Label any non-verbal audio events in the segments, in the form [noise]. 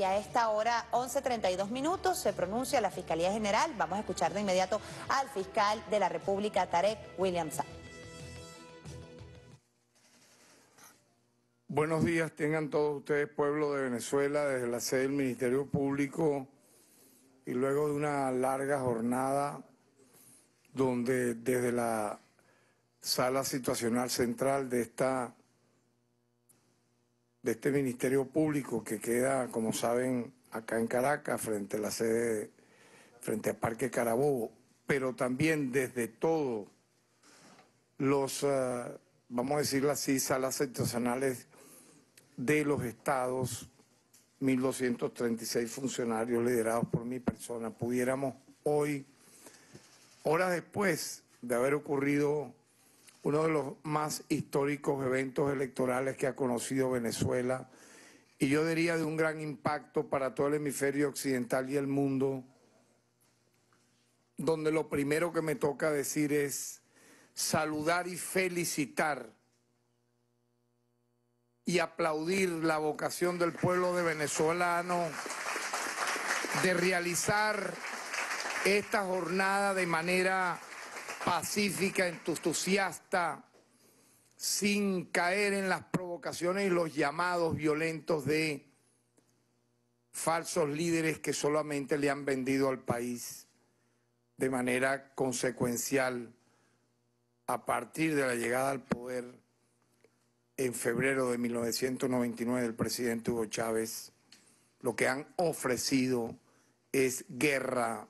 y a esta hora 11.32 minutos se pronuncia la Fiscalía General. Vamos a escuchar de inmediato al fiscal de la República, Tarek Williamson. Buenos días, tengan todos ustedes, pueblo de Venezuela, desde la sede del Ministerio Público y luego de una larga jornada donde desde la sala situacional central de esta de este Ministerio Público que queda, como saben, acá en Caracas, frente a la sede, frente a Parque Carabobo, pero también desde todo los, eh, vamos a decirlo así, salas seccionales de los estados, 1.236 funcionarios liderados por mi persona, pudiéramos hoy, horas después de haber ocurrido uno de los más históricos eventos electorales que ha conocido Venezuela y yo diría de un gran impacto para todo el hemisferio occidental y el mundo, donde lo primero que me toca decir es saludar y felicitar y aplaudir la vocación del pueblo de venezolano de realizar esta jornada de manera pacífica, entusiasta, sin caer en las provocaciones y los llamados violentos de falsos líderes que solamente le han vendido al país de manera consecuencial a partir de la llegada al poder en febrero de 1999 del presidente Hugo Chávez, lo que han ofrecido es guerra,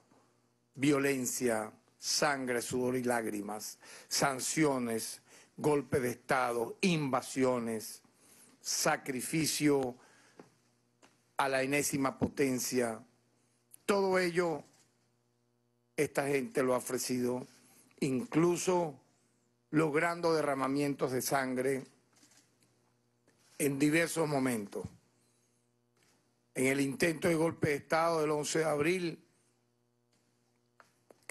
violencia, sangre, sudor y lágrimas, sanciones, golpe de Estado, invasiones, sacrificio a la enésima potencia. Todo ello esta gente lo ha ofrecido, incluso logrando derramamientos de sangre en diversos momentos. En el intento de golpe de Estado del 11 de abril,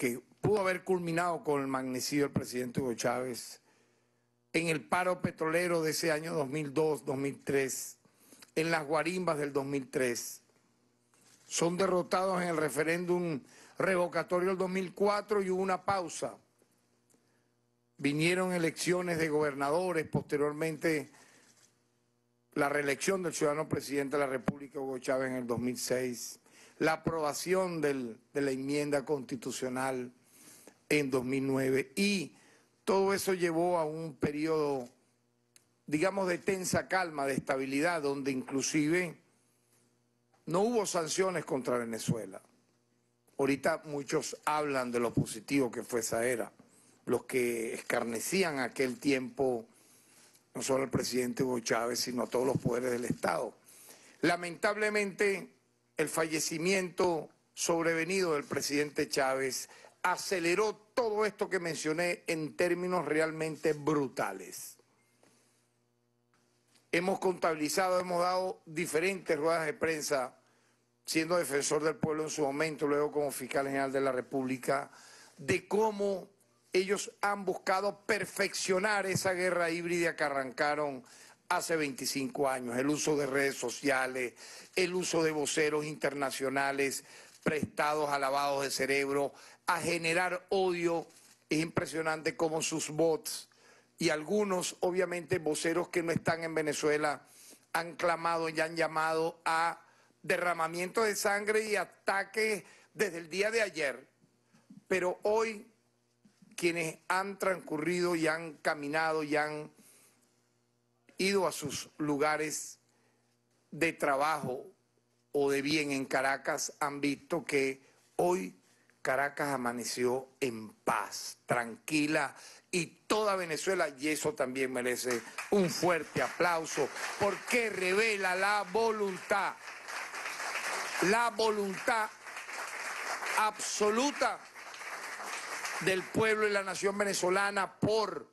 que pudo haber culminado con el magnicidio del presidente Hugo Chávez, en el paro petrolero de ese año 2002-2003, en las guarimbas del 2003. Son derrotados en el referéndum revocatorio del 2004 y hubo una pausa. Vinieron elecciones de gobernadores, posteriormente la reelección del ciudadano presidente de la República, Hugo Chávez, en el 2006 la aprobación de la enmienda constitucional en 2009 y todo eso llevó a un periodo, digamos, de tensa calma, de estabilidad, donde inclusive no hubo sanciones contra Venezuela. Ahorita muchos hablan de lo positivo que fue esa era, los que escarnecían aquel tiempo no solo al presidente Hugo Chávez, sino a todos los poderes del Estado. Lamentablemente, el fallecimiento sobrevenido del presidente Chávez aceleró todo esto que mencioné en términos realmente brutales. Hemos contabilizado, hemos dado diferentes ruedas de prensa, siendo defensor del pueblo en su momento, luego como fiscal general de la República, de cómo ellos han buscado perfeccionar esa guerra híbrida que arrancaron hace 25 años, el uso de redes sociales, el uso de voceros internacionales prestados a lavados de cerebro, a generar odio. Es impresionante como sus bots y algunos, obviamente, voceros que no están en Venezuela han clamado y han llamado a derramamiento de sangre y ataques desde el día de ayer. Pero hoy quienes han transcurrido y han caminado y han ido a sus lugares de trabajo o de bien en Caracas han visto que hoy Caracas amaneció en paz, tranquila y toda Venezuela, y eso también merece un fuerte aplauso, porque revela la voluntad, la voluntad absoluta del pueblo y la nación venezolana por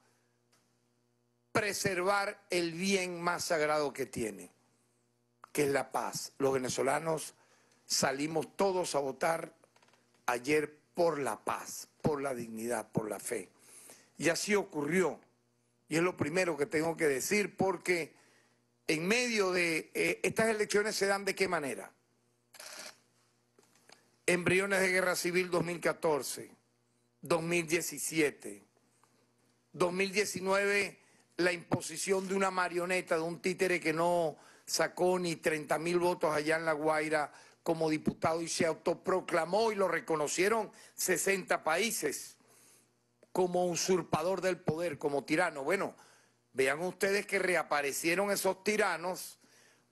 preservar el bien más sagrado que tiene, que es la paz. Los venezolanos salimos todos a votar ayer por la paz, por la dignidad, por la fe. Y así ocurrió. Y es lo primero que tengo que decir porque en medio de eh, estas elecciones se dan de qué manera. Embriones de Guerra Civil 2014, 2017, 2019 la imposición de una marioneta, de un títere que no sacó ni 30 mil votos allá en La Guaira como diputado y se autoproclamó y lo reconocieron 60 países como usurpador del poder, como tirano. Bueno, vean ustedes que reaparecieron esos tiranos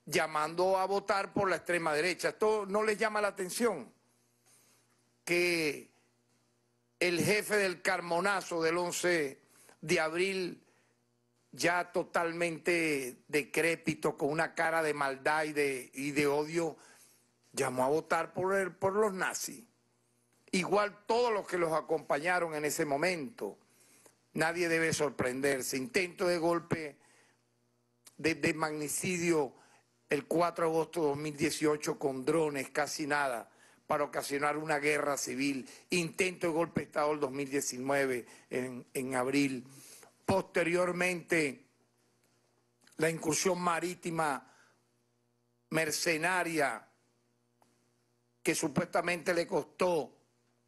llamando a votar por la extrema derecha. Esto no les llama la atención que el jefe del Carmonazo del 11 de abril ya totalmente decrépito, con una cara de maldad y de, odio, llamó a votar por, por los nazis. Igual todos los que los acompañaron en ese momento. Nadie debe sorprenderse. Intento de golpe de, magnicidio el 4 de agosto de 2018 con drones, casi nada para ocasionar una guerra civil, intento de golpe de Estado el 2019 en abril posteriormente la incursión marítima mercenaria que supuestamente le costó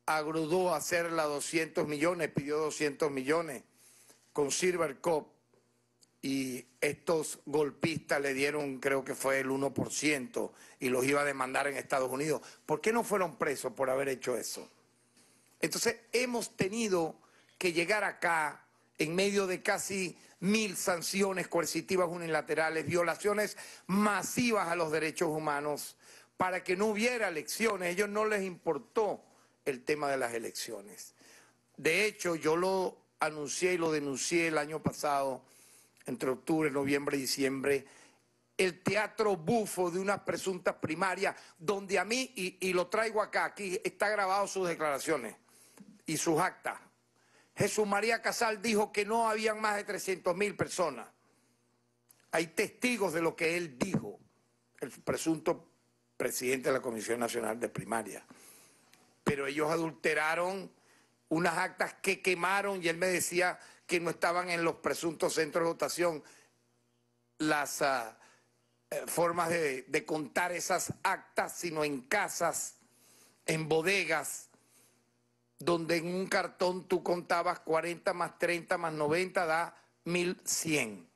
agrudó hacerla 200 millones, pidió 200 millones con Silver Cup y estos golpistas le dieron, creo que fue el 1% y los iba a demandar en Estados Unidos. ¿Por qué no fueron presos por haber hecho eso? Entonces hemos tenido que llegar acá en medio de casi mil sanciones coercitivas unilaterales, violaciones masivas a los derechos humanos, para que no hubiera elecciones. A ellos no les importó el tema de las elecciones. De hecho, yo lo anuncié y lo denuncié el año pasado, entre octubre, noviembre y diciembre, el teatro bufo de unas presunta primarias, donde a mí, y, y lo traigo acá, aquí está grabado sus declaraciones y sus actas, Jesús María Casal dijo que no habían más de 300 mil personas. Hay testigos de lo que él dijo, el presunto presidente de la Comisión Nacional de Primaria. Pero ellos adulteraron unas actas que quemaron y él me decía que no estaban en los presuntos centros de votación las ah, eh, formas de contar esas actas, sino en casas, en bodegas donde en un cartón tú contabas 40 más 30 más 90 da 1100.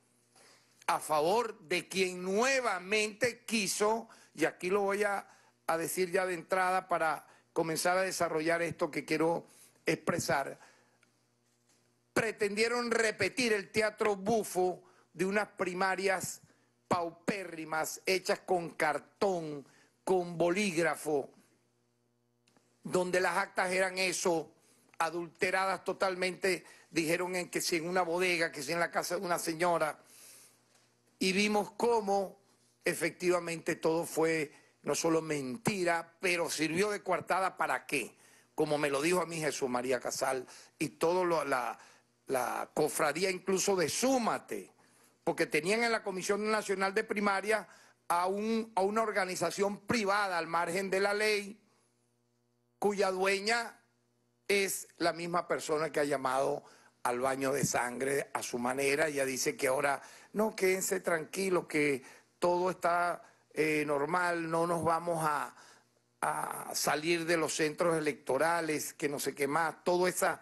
A favor de quien nuevamente quiso, y aquí lo voy a, a decir ya de entrada para comenzar a desarrollar esto que quiero expresar, pretendieron repetir el teatro bufo de unas primarias paupérrimas hechas con cartón, con bolígrafo, donde las actas eran eso, adulteradas totalmente, dijeron en que si en una bodega, que si en la casa de una señora, y vimos cómo efectivamente todo fue no solo mentira, pero sirvió de coartada para qué, como me lo dijo a mí Jesús María Casal y toda la, la cofradía incluso de Súmate, porque tenían en la Comisión Nacional de Primaria a, un, a una organización privada al margen de la ley cuya dueña es la misma persona que ha llamado al baño de sangre a su manera. ya dice que ahora, no, quédense tranquilos, que todo está eh, normal, no nos vamos a, a salir de los centros electorales, que no sé qué más, todas esas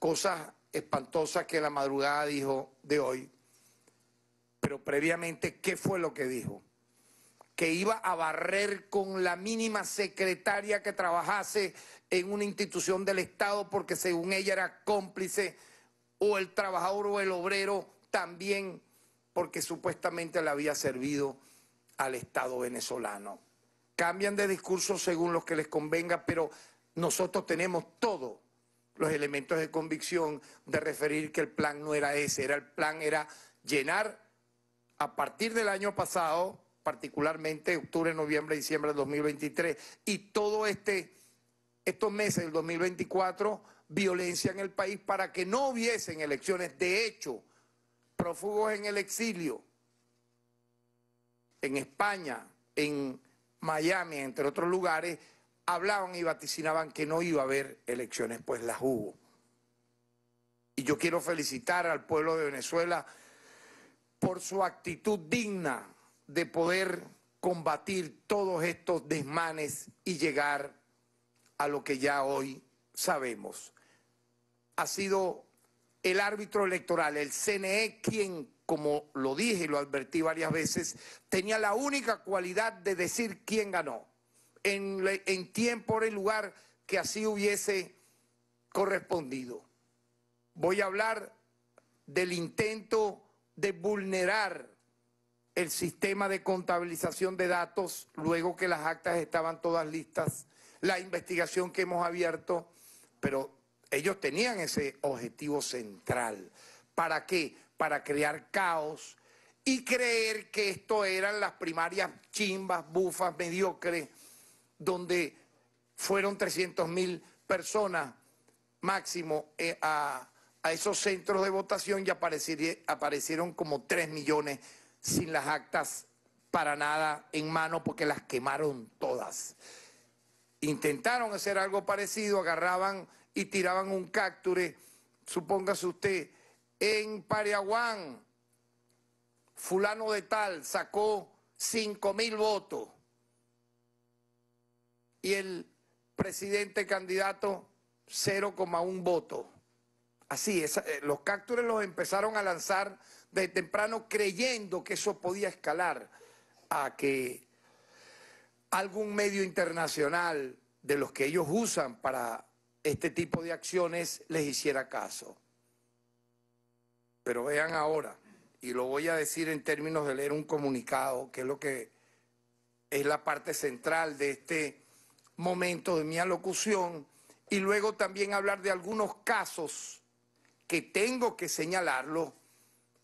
cosas espantosas que la madrugada dijo de hoy. Pero previamente, ¿qué fue lo que dijo? que iba a barrer con la mínima secretaria que trabajase en una institución del Estado porque según ella era cómplice, o el trabajador o el obrero también porque supuestamente le había servido al Estado venezolano. Cambian de discurso según los que les convenga, pero nosotros tenemos todos los elementos de convicción de referir que el plan no era ese, era el plan era llenar a partir del año pasado particularmente octubre, noviembre, diciembre de 2023 y todo este estos meses del 2024 violencia en el país para que no hubiesen elecciones. De hecho, prófugos en el exilio, en España, en Miami, entre otros lugares, hablaban y vaticinaban que no iba a haber elecciones, pues las hubo. Y yo quiero felicitar al pueblo de Venezuela por su actitud digna de poder combatir todos estos desmanes y llegar a lo que ya hoy sabemos. Ha sido el árbitro electoral, el CNE, quien, como lo dije y lo advertí varias veces, tenía la única cualidad de decir quién ganó, en, tiempo, o en lugar que así hubiese correspondido. Voy a hablar del intento de vulnerar el sistema de contabilización de datos luego que las actas estaban todas listas, la investigación que hemos abierto, pero ellos tenían ese objetivo central. ¿Para qué? Para crear caos y creer que esto eran las primarias chimbas, bufas, mediocres, donde fueron 300 mil personas máximo eh, a, esos centros de votación y aparecieron como 3 millones sin las actas para nada en mano porque las quemaron todas. Intentaron hacer algo parecido, agarraban y tiraban un cacture, supóngase usted, en Pariaguán, fulano de tal sacó 5 mil votos y el presidente candidato 0,1 voto. Así, eh, los cactures los empezaron a lanzar de temprano creyendo que eso podía escalar a que algún medio internacional de los que ellos usan para este tipo de acciones les hiciera caso. Pero vean ahora, y lo voy a decir en términos de leer un comunicado, que es lo que es la parte central de este momento de mi alocución, y luego también hablar de algunos casos que tengo que señalarlos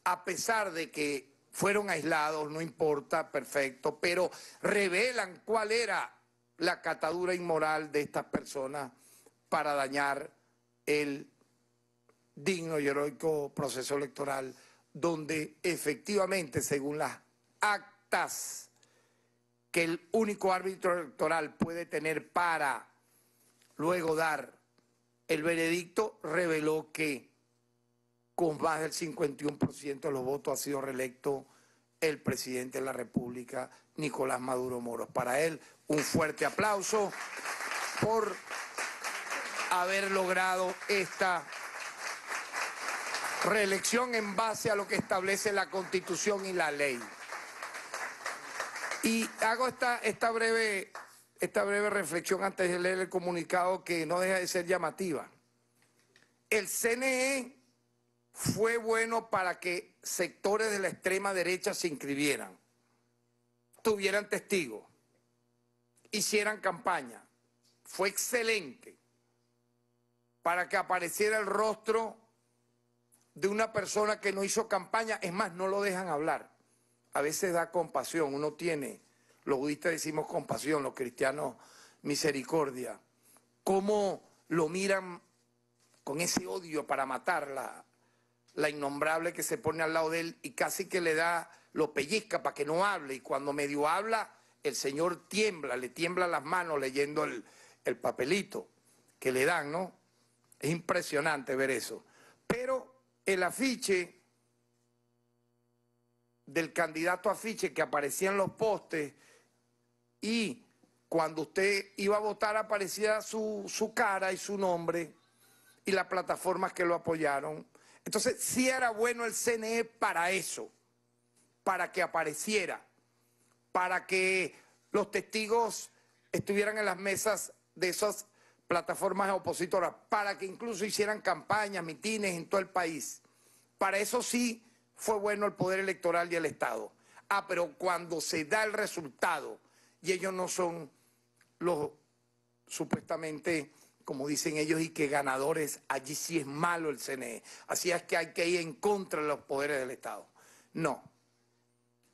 a pesar de que fueron aislados, no importa, perfecto, pero revelan cuál era la catadura inmoral de estas personas para dañar el digno y heroico proceso electoral, donde efectivamente, según las actas que el único árbitro electoral puede tener para luego dar el veredicto, reveló que con más del 51% de los votos ha sido reelecto el presidente de la República, Nicolás Maduro Moros. Para él, un fuerte aplauso por haber logrado esta reelección en base a lo que establece la Constitución y la ley. Y hago esta, esta, breve, esta breve reflexión antes de leer el comunicado que no deja de ser llamativa. El CNE fue bueno para que sectores de la extrema derecha se inscribieran, tuvieran testigos, hicieran campaña. Fue excelente para que apareciera el rostro de una persona que no hizo campaña, es más, no lo dejan hablar. A veces da compasión, uno tiene, los budistas decimos compasión, los cristianos misericordia. ¿Cómo lo miran con ese odio para matarla la innombrable que se pone al lado de él y casi que le da, lo pellizca para que no hable. Y cuando medio habla, el señor tiembla, le tiembla las manos leyendo el, papelito que le dan, ¿no? Es impresionante ver eso. Pero el afiche del candidato afiche que aparecía en los postes y cuando usted iba a votar aparecía su, su cara y su nombre y las plataformas que lo apoyaron entonces, sí era bueno el CNE para eso, para que apareciera, para que los testigos estuvieran en las mesas de esas plataformas opositoras, para que incluso hicieran campañas, mitines en todo el país. Para eso sí fue bueno el poder electoral y el Estado. Ah, pero cuando se da el resultado y ellos no son los supuestamente como dicen ellos, y que ganadores, allí sí es malo el CNE. Así es que hay que ir en contra de los poderes del Estado. No.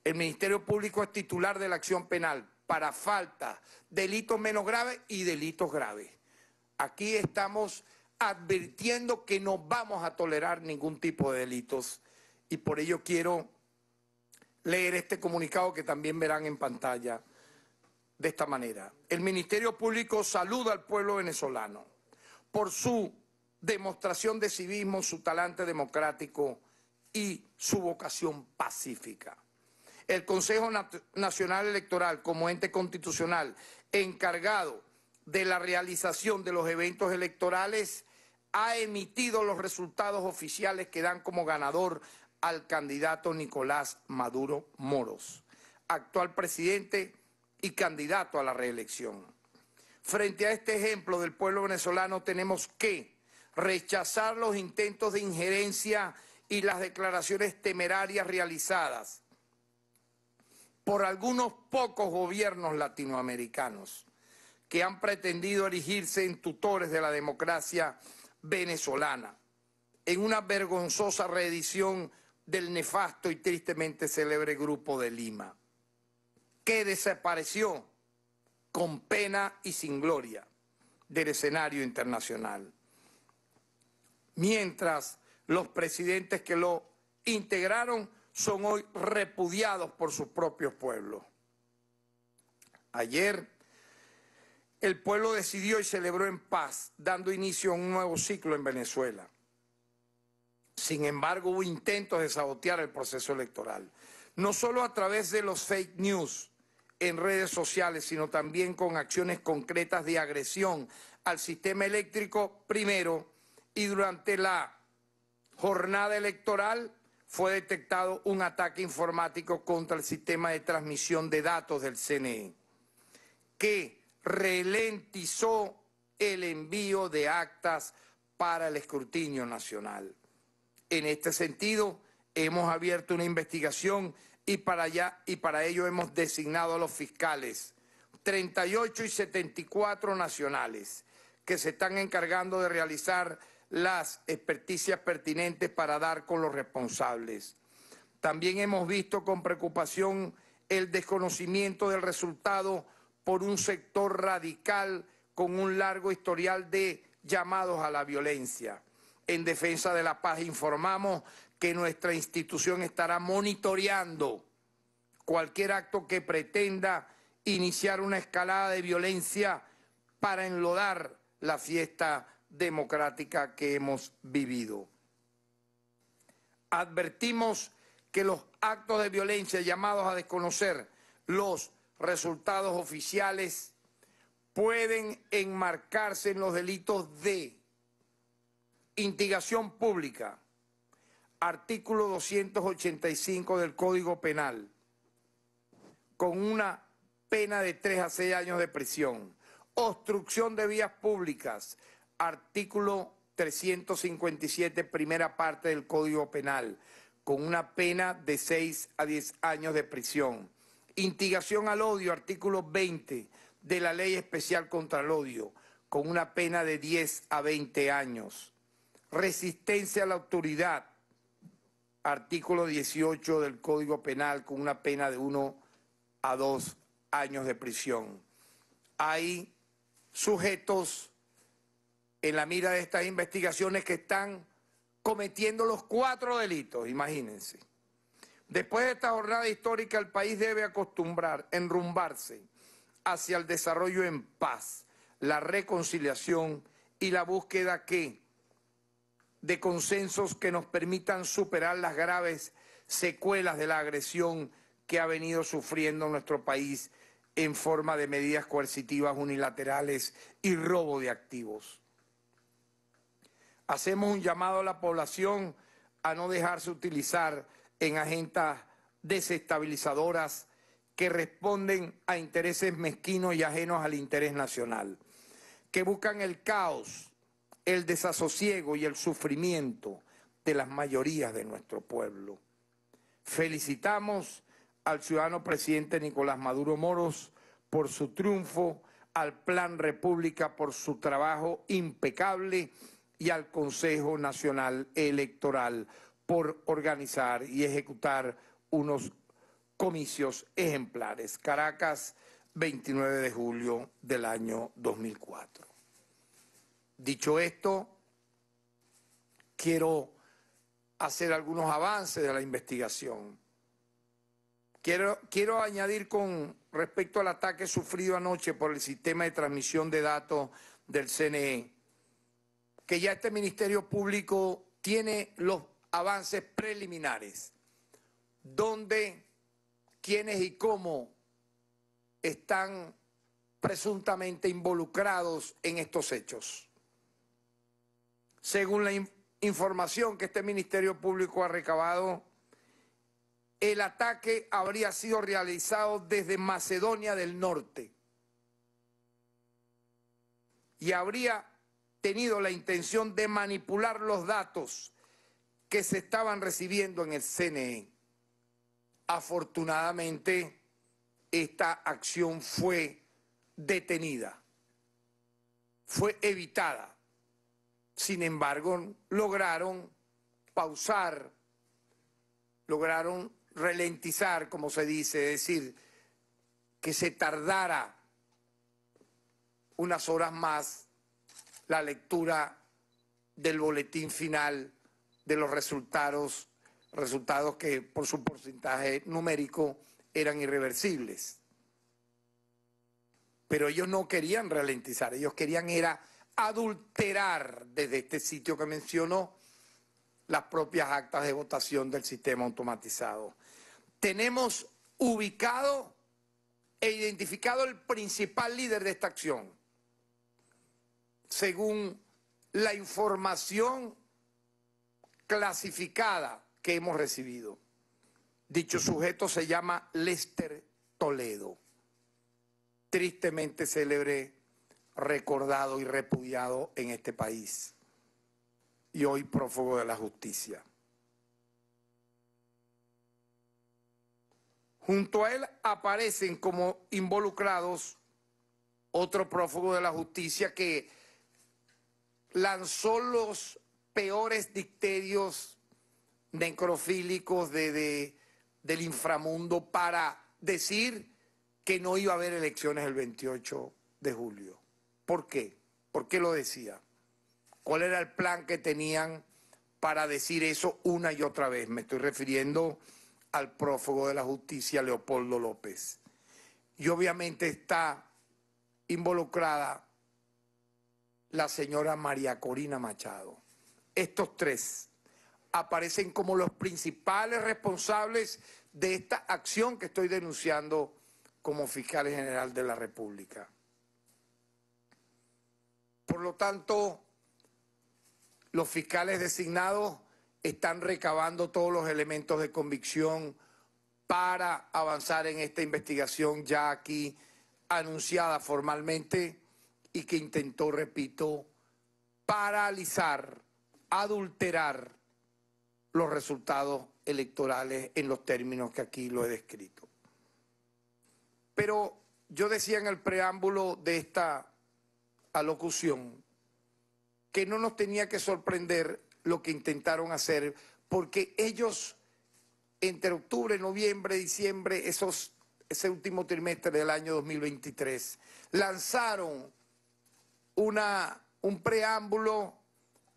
El Ministerio Público es titular de la acción penal para falta, delitos menos graves y delitos graves. Aquí estamos advirtiendo que no vamos a tolerar ningún tipo de delitos y por ello quiero leer este comunicado que también verán en pantalla de esta manera. El Ministerio Público saluda al pueblo venezolano por su demostración de civismo, su talante democrático y su vocación pacífica. El Consejo Nacional Electoral, como ente constitucional encargado de la realización de los eventos electorales, ha emitido los resultados oficiales que dan como ganador al candidato Nicolás Maduro Moros, actual presidente y candidato a la reelección. Frente a este ejemplo del pueblo venezolano tenemos que rechazar los intentos de injerencia y las declaraciones temerarias realizadas por algunos pocos gobiernos latinoamericanos que han pretendido erigirse en tutores de la democracia venezolana, en una vergonzosa reedición del nefasto y tristemente célebre Grupo de Lima que desapareció con pena y sin gloria del escenario internacional. Mientras los presidentes que lo integraron son hoy repudiados por sus propios pueblos. Ayer el pueblo decidió y celebró en paz, dando inicio a un nuevo ciclo en Venezuela. Sin embargo, hubo intentos de sabotear el proceso electoral, no solo a través de los fake news, en redes sociales, sino también con acciones concretas de agresión al sistema eléctrico primero y durante la jornada electoral fue detectado un ataque informático contra el sistema de transmisión de datos del CNE, que ralentizó el envío de actas para el escrutinio nacional. En este sentido, hemos abierto una investigación y para, allá, y para ello hemos designado a los fiscales 38 y 74 nacionales que se están encargando de realizar las experticias pertinentes para dar con los responsables. También hemos visto con preocupación el desconocimiento del resultado por un sector radical con un largo historial de llamados a la violencia. En defensa de la paz informamos que nuestra institución estará monitoreando cualquier acto que pretenda iniciar una escalada de violencia para enlodar la fiesta democrática que hemos vivido. Advertimos que los actos de violencia llamados a desconocer los resultados oficiales pueden enmarcarse en los delitos de intigación pública, artículo 285 del Código Penal, con una pena de 3 a 6 años de prisión. Obstrucción de vías públicas, artículo 357, primera parte del Código Penal, con una pena de 6 a 10 años de prisión. Intigación al odio, artículo 20 de la Ley Especial contra el Odio, con una pena de 10 a 20 años. Resistencia a la autoridad, artículo 18 del Código Penal con una pena de uno a dos años de prisión. Hay sujetos en la mira de estas investigaciones que están cometiendo los cuatro delitos, imagínense. Después de esta jornada histórica, el país debe acostumbrar, enrumbarse hacia el desarrollo en paz, la reconciliación y la búsqueda que de consensos que nos permitan superar las graves secuelas de la agresión que ha venido sufriendo nuestro país en forma de medidas coercitivas unilaterales y robo de activos. Hacemos un llamado a la población a no dejarse utilizar en agendas desestabilizadoras que responden a intereses mezquinos y ajenos al interés nacional, que buscan el caos, el desasosiego y el sufrimiento de las mayorías de nuestro pueblo. Felicitamos al ciudadano presidente Nicolás Maduro Moros por su triunfo, al Plan República por su trabajo impecable y al Consejo Nacional Electoral por organizar y ejecutar unos comicios ejemplares. Caracas, 29 de julio del año 2004. Dicho esto, quiero hacer algunos avances de la investigación. Quiero, quiero, añadir con respecto al ataque sufrido anoche por el sistema de transmisión de datos del CNE, que ya este Ministerio Público tiene los avances preliminares, donde quiénes y cómo están presuntamente involucrados en estos hechos. Según la información que este Ministerio Público ha recabado, el ataque habría sido realizado desde Macedonia del Norte y habría tenido la intención de manipular los datos que se estaban recibiendo en el CNE. Afortunadamente, esta acción fue detenida, fue evitada sin embargo, lograron pausar, lograron ralentizar, como se dice, es decir, que se tardara unas horas más la lectura del boletín final de los resultados, resultados que por su porcentaje numérico eran irreversibles. Pero ellos no querían ralentizar, ellos querían era adulterar desde este sitio que mencionó las propias actas de votación del sistema automatizado. Tenemos ubicado e identificado el principal líder de esta acción, según la información clasificada que hemos recibido. Dicho sujeto se llama Lester Toledo, tristemente celebre recordado y repudiado en este país y hoy prófugo de la justicia. Junto a él aparecen como involucrados otro prófugo de la justicia que lanzó los peores dicterios necrofílicos del inframundo para decir que no iba a haber elecciones el 28 de julio. ¿Por qué? ¿Por qué lo decía? ¿Cuál era el plan que tenían para decir eso una y otra vez? Me estoy refiriendo al prófugo de la justicia Leopoldo López. Y obviamente está involucrada la señora María Corina Machado. Estos tres aparecen como los principales responsables de esta acción que estoy denunciando como fiscal general de la República. Por lo tanto, los fiscales designados están recabando todos los elementos de convicción para avanzar en esta investigación ya aquí anunciada formalmente y que intentó, repito, paralizar, adulterar los resultados electorales en los términos que aquí lo he descrito. Pero yo decía en el preámbulo de esta alocución que no nos tenía que sorprender lo que intentaron hacer, porque ellos entre octubre, noviembre, diciembre, esos, ese último trimestre del año 2023, lanzaron un preámbulo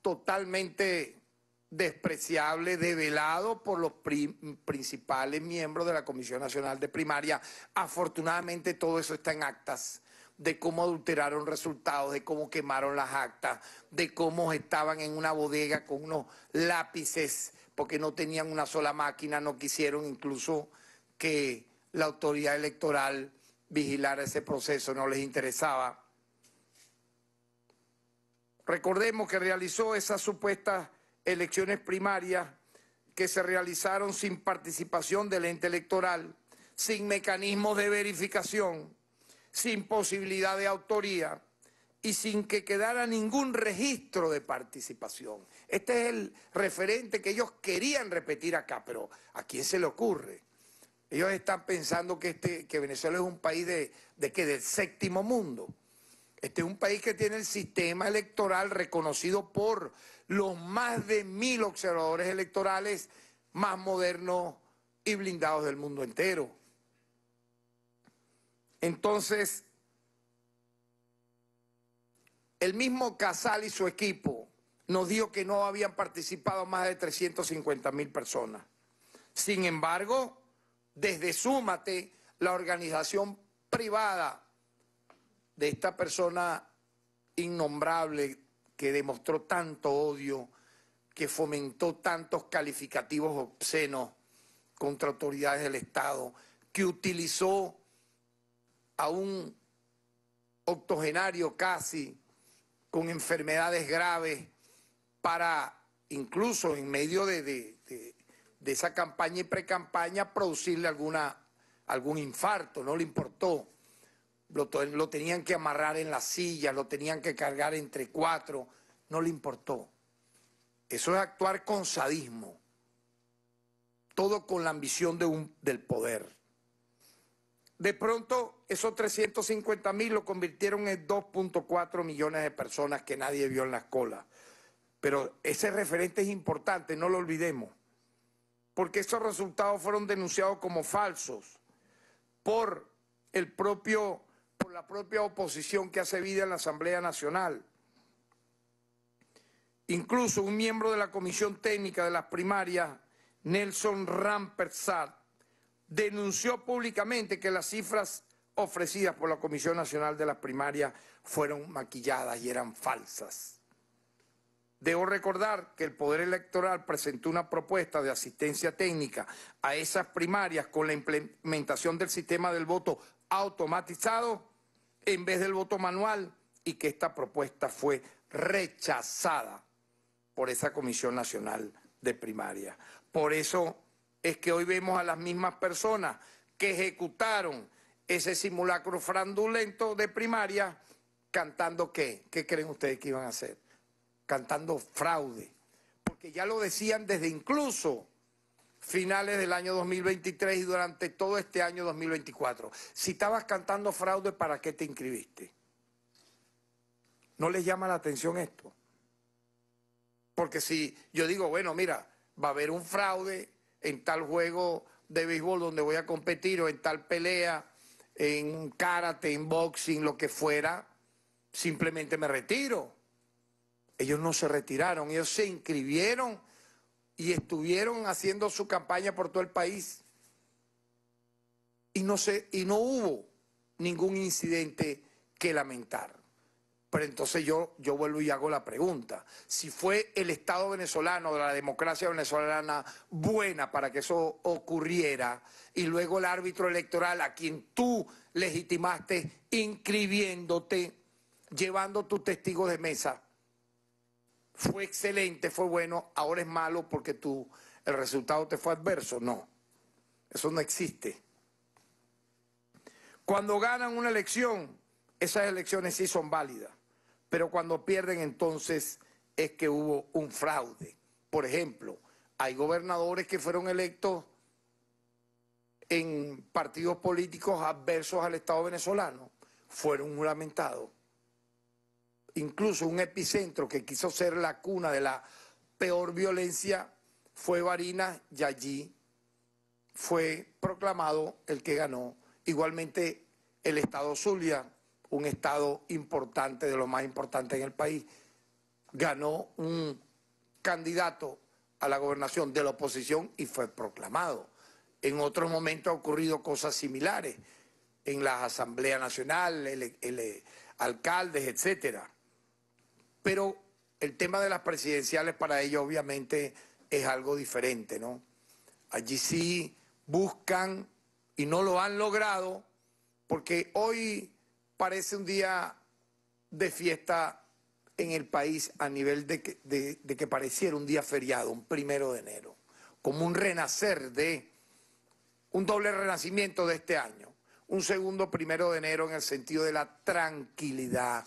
totalmente despreciable, develado por los principales miembros de la Comisión Nacional de Primaria. Afortunadamente todo eso está en actas de cómo adulteraron resultados, de cómo quemaron las actas, de cómo estaban en una bodega con unos lápices porque no tenían una sola máquina, no quisieron incluso que la autoridad electoral vigilara ese proceso, no les interesaba. Recordemos que realizó esas supuestas elecciones primarias que se realizaron sin participación del ente electoral, sin mecanismos de verificación sin posibilidad de autoría y sin que quedara ningún registro de participación. Este es el referente que ellos querían repetir acá, pero ¿a quién se le ocurre? Ellos están pensando que, este, que Venezuela es un país del séptimo mundo. Este es un país que tiene el sistema electoral reconocido por los más de mil observadores electorales más modernos y blindados del mundo entero. Entonces, el mismo Casal y su equipo nos dio que no habían participado más de 350 mil personas. Sin embargo, desde Súmate, la organización privada de esta persona innombrable que demostró tanto odio, que fomentó tantos calificativos obscenos contra autoridades del Estado, que utilizó a un octogenario casi con enfermedades graves para incluso en medio de, esa campaña y precampaña producirle alguna, algún infarto, no le importó. Lo, lo tenían que amarrar en la silla, lo tenían que cargar entre cuatro, no le importó. Eso es actuar con sadismo, todo con la ambición de un, del poder. De pronto, esos 350 mil lo convirtieron en 2.4 millones de personas que nadie vio en las colas. Pero ese referente es importante, no lo olvidemos, porque esos resultados fueron denunciados como falsos por el propio por la propia oposición que hace vida en la Asamblea Nacional. Incluso un miembro de la Comisión Técnica de las Primarias, Nelson Rampersart denunció públicamente que las cifras ofrecidas por la Comisión Nacional de las Primarias fueron maquilladas y eran falsas. Debo recordar que el Poder Electoral presentó una propuesta de asistencia técnica a esas primarias con la implementación del sistema del voto automatizado en vez del voto manual y que esta propuesta fue rechazada por esa Comisión Nacional de Primaria. Por eso es que hoy vemos a las mismas personas que ejecutaron ese simulacro fraudulento de primaria cantando qué? ¿Qué creen ustedes que iban a hacer? Cantando fraude. Porque ya lo decían desde incluso finales del año 2023 y durante todo este año 2024. Si estabas cantando fraude, ¿para qué te inscribiste? ¿No les llama la atención esto? Porque si yo digo, bueno, mira, va a haber un fraude, en tal juego de béisbol donde voy a competir o en tal pelea, en karate, en boxing, lo que fuera, simplemente me retiro. Ellos no se retiraron, ellos se inscribieron y estuvieron haciendo su campaña por todo el país. Y no, se, y no hubo ningún incidente que lamentar. Pero entonces yo, yo vuelvo y hago la pregunta. Si fue el Estado venezolano, la democracia venezolana buena para que eso ocurriera, y luego el árbitro electoral a quien tú legitimaste inscribiéndote, llevando tus testigos de mesa, fue excelente, fue bueno, ahora es malo porque tú, el resultado te fue adverso. No, eso no existe. Cuando ganan una elección, esas elecciones sí son válidas. Pero cuando pierden entonces es que hubo un fraude. Por ejemplo, hay gobernadores que fueron electos en partidos políticos adversos al Estado venezolano, fueron lamentados. Incluso un epicentro que quiso ser la cuna de la peor violencia fue Barinas y allí fue proclamado el que ganó. Igualmente el Estado Zulia un estado importante, de lo más importante en el país. Ganó un candidato a la gobernación de la oposición y fue proclamado. En otros momentos ha ocurrido cosas similares, en la Asamblea Nacional, alcaldes, etcétera. Pero el tema de las presidenciales para ellos obviamente es algo diferente, ¿no? Allí sí buscan y no lo han logrado porque hoy parece un día de fiesta en el país a nivel de que, pareciera un día feriado, un primero de enero, como un renacer de, un doble renacimiento de este año, un segundo primero de enero en el sentido de la tranquilidad,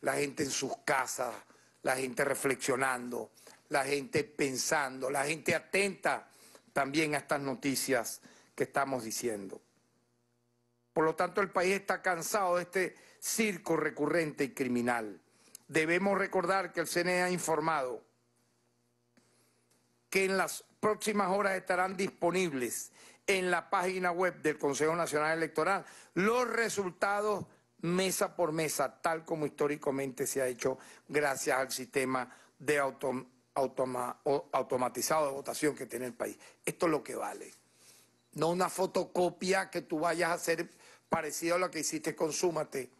la gente en sus casas, la gente reflexionando, la gente pensando, la gente atenta también a estas noticias que estamos diciendo. Por lo tanto, el país está cansado de este circo recurrente y criminal. Debemos recordar que el CNE ha informado que en las próximas horas estarán disponibles en la página web del Consejo Nacional Electoral los resultados mesa por mesa, tal como históricamente se ha hecho gracias al sistema de automatizado de votación que tiene el país. Esto es lo que vale. No una fotocopia que tú vayas a hacer parecido a lo que hiciste con Súmate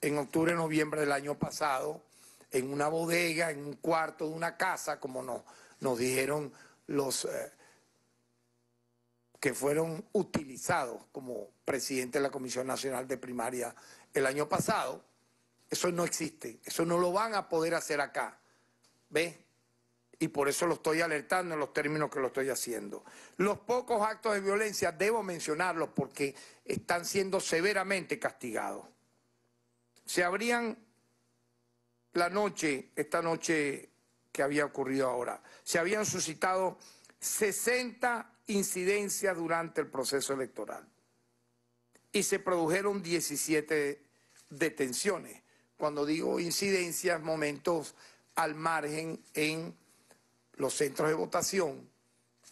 en octubre, noviembre del año pasado, en una bodega, en un cuarto de una casa, como nos, nos dijeron los eh, que fueron utilizados como presidente de la Comisión Nacional de Primaria el año pasado. Eso no existe, eso no lo van a poder hacer acá. ¿Ves? y por eso lo estoy alertando en los términos que lo estoy haciendo. Los pocos actos de violencia debo mencionarlos porque están siendo severamente castigados. Se abrían la noche, esta noche que había ocurrido ahora, se habían suscitado 60 incidencias durante el proceso electoral y se produjeron 17 detenciones. Cuando digo incidencias, momentos al margen en los centros de votación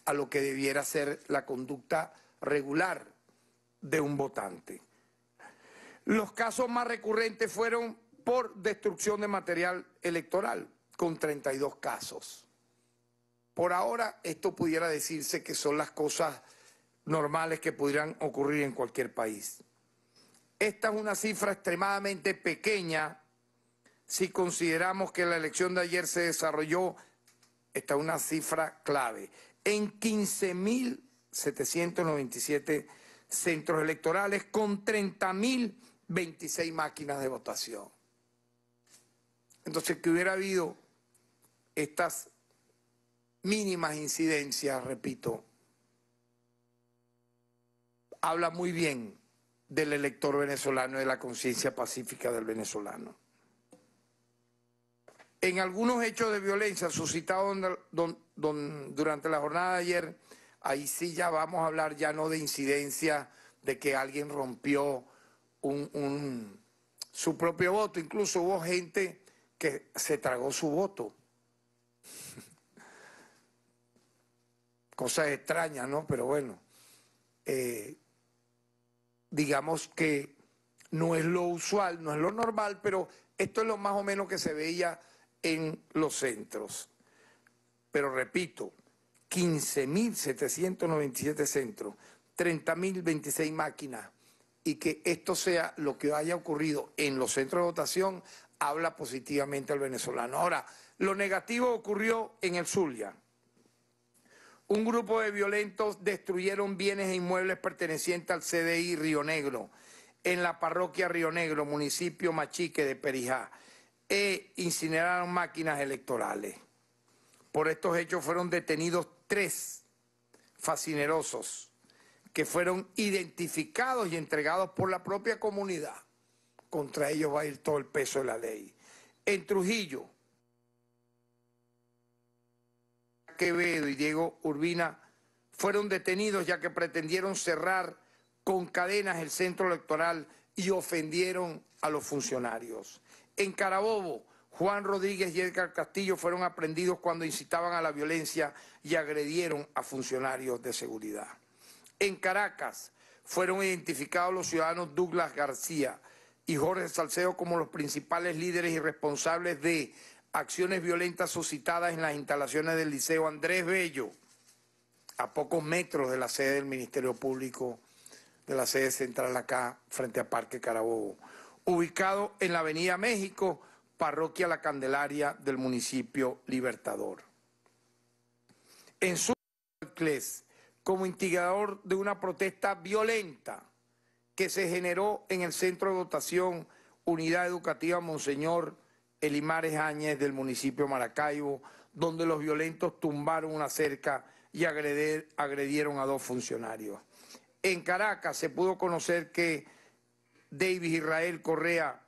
a lo que debiera ser la conducta regular de un votante. Los casos más recurrentes fueron por destrucción de material electoral, con 32 casos. Por ahora, esto pudiera decirse que son las cosas normales que pudieran ocurrir en cualquier país. Esta es una cifra extremadamente pequeña si consideramos que la elección de ayer se desarrolló está una cifra clave, en 15.797 centros electorales con 30.026 máquinas de votación. Entonces, que hubiera habido estas mínimas incidencias, repito, habla muy bien del elector venezolano y de la conciencia pacífica del venezolano. En algunos hechos de violencia suscitados durante la jornada de ayer, ahí sí ya vamos a hablar ya no de incidencia de que alguien rompió su propio voto. Incluso hubo gente que se tragó su voto. [laughs] Cosas extrañas, ¿no? Pero bueno, eh, digamos que no es lo usual, no es lo normal, pero esto es lo más o menos que se veía en los centros. Pero repito, 15.797 centros, 30.026 máquinas, y que esto sea lo que haya ocurrido en los centros de votación, habla positivamente al venezolano. Ahora, lo negativo ocurrió en el Zulia. Un grupo de violentos destruyeron bienes e inmuebles pertenecientes al CDI Río Negro, en la parroquia Río Negro, municipio Machique de Perijá e incineraron máquinas electorales. Por estos hechos fueron detenidos tres fascinerosos que fueron identificados y entregados por la propia comunidad. Contra ellos va a ir todo el peso de la ley. En Trujillo, Quevedo y Diego Urbina fueron detenidos ya que pretendieron cerrar con cadenas el centro electoral y ofendieron a los funcionarios. En Carabobo, Juan Rodríguez y Edgar Castillo fueron aprendidos cuando incitaban a la violencia y agredieron a funcionarios de seguridad. En Caracas, fueron identificados los ciudadanos Douglas García y Jorge Salcedo como los principales líderes y responsables de acciones violentas suscitadas en las instalaciones del Liceo Andrés Bello, a pocos metros de la sede del Ministerio Público, de la sede central acá, frente a Parque Carabobo ubicado en la Avenida México, parroquia La Candelaria del municipio Libertador. En su como instigador de una protesta violenta que se generó en el Centro de Dotación Unidad Educativa Monseñor Elimares Áñez del municipio Maracaibo, donde los violentos tumbaron una cerca y agredieron a dos funcionarios. En Caracas se pudo conocer que David Israel Correa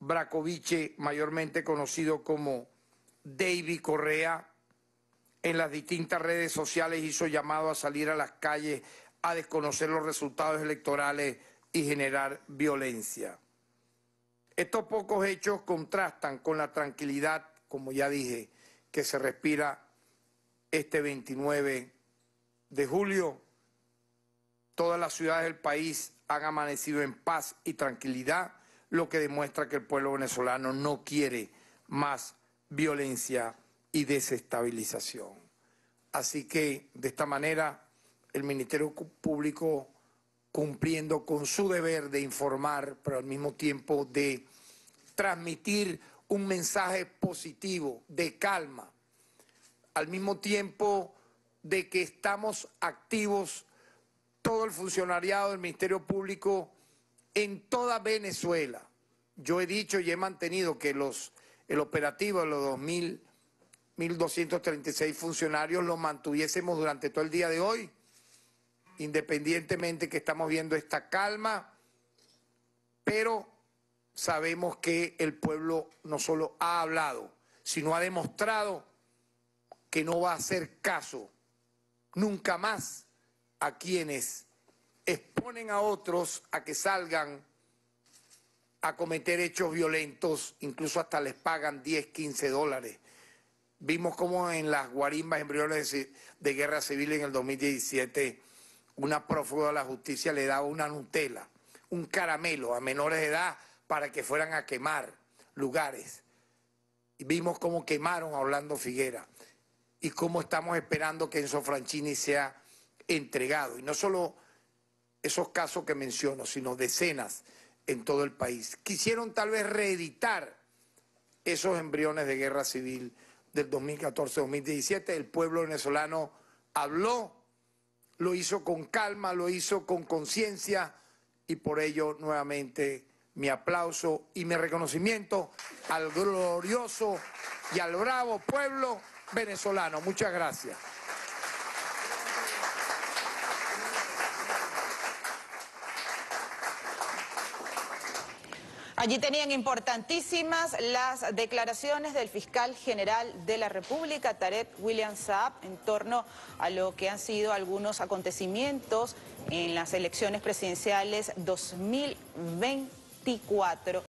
Bracoviche, mayormente conocido como David Correa, en las distintas redes sociales hizo llamado a salir a las calles a desconocer los resultados electorales y generar violencia. Estos pocos hechos contrastan con la tranquilidad, como ya dije, que se respira este 29 de julio. Todas las ciudades del país han amanecido en paz y tranquilidad, lo que demuestra que el pueblo venezolano no quiere más violencia y desestabilización. Así que de esta manera el Ministerio Público cumpliendo con su deber de informar, pero al mismo tiempo de transmitir un mensaje positivo, de calma, al mismo tiempo de que estamos activos todo el funcionariado del Ministerio Público en toda Venezuela. Yo he dicho y he mantenido que los, el operativo de los 2.236 funcionarios lo mantuviésemos durante todo el día de hoy, independientemente que estamos viendo esta calma, pero sabemos que el pueblo no solo ha hablado, sino ha demostrado que no va a hacer caso nunca más a quienes exponen a otros a que salgan a cometer hechos violentos, incluso hasta les pagan 10, 15 dólares. Vimos cómo en las guarimbas embriones de guerra civil en el 2017 una prófuga de la justicia le daba una Nutella, un caramelo a menores de edad para que fueran a quemar lugares. vimos cómo quemaron a Orlando Figuera y cómo estamos esperando que Enzo Franchini sea entregado. Y no solo esos casos que menciono, sino decenas en todo el país. Quisieron tal vez reeditar esos embriones de guerra civil del 2014-2017. El pueblo venezolano habló, lo hizo con calma, lo hizo con conciencia y por ello nuevamente mi aplauso y mi reconocimiento al glorioso y al bravo pueblo venezolano. Muchas gracias. Allí tenían importantísimas las declaraciones del fiscal general de la República, Tarek William Saab, en torno a lo que han sido algunos acontecimientos en las elecciones presidenciales 2024.